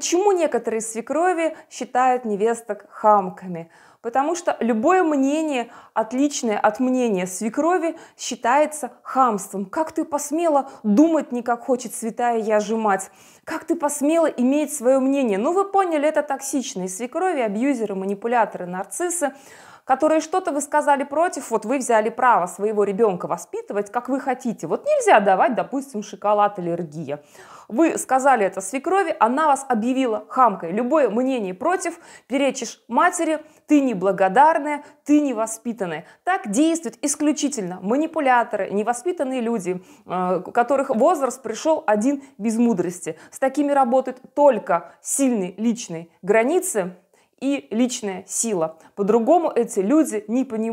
Почему некоторые свекрови считают невесток хамками? Потому что любое мнение, отличное от мнения свекрови, считается хамством. Как ты посмела думать не как хочет святая я же мать? Как ты посмела иметь свое мнение? Ну вы поняли, это токсичные свекрови, абьюзеры, манипуляторы, нарциссы которые что-то вы сказали против, вот вы взяли право своего ребенка воспитывать, как вы хотите. Вот нельзя давать, допустим, шоколад аллергия. Вы сказали это свекрови, она вас объявила хамкой. Любое мнение против, перечишь матери, ты не неблагодарная, ты невоспитанная. Так действуют исключительно манипуляторы, невоспитанные люди, э, у которых возраст пришел один без мудрости. С такими работают только сильные личные границы и личная сила. По-другому эти люди не понимают.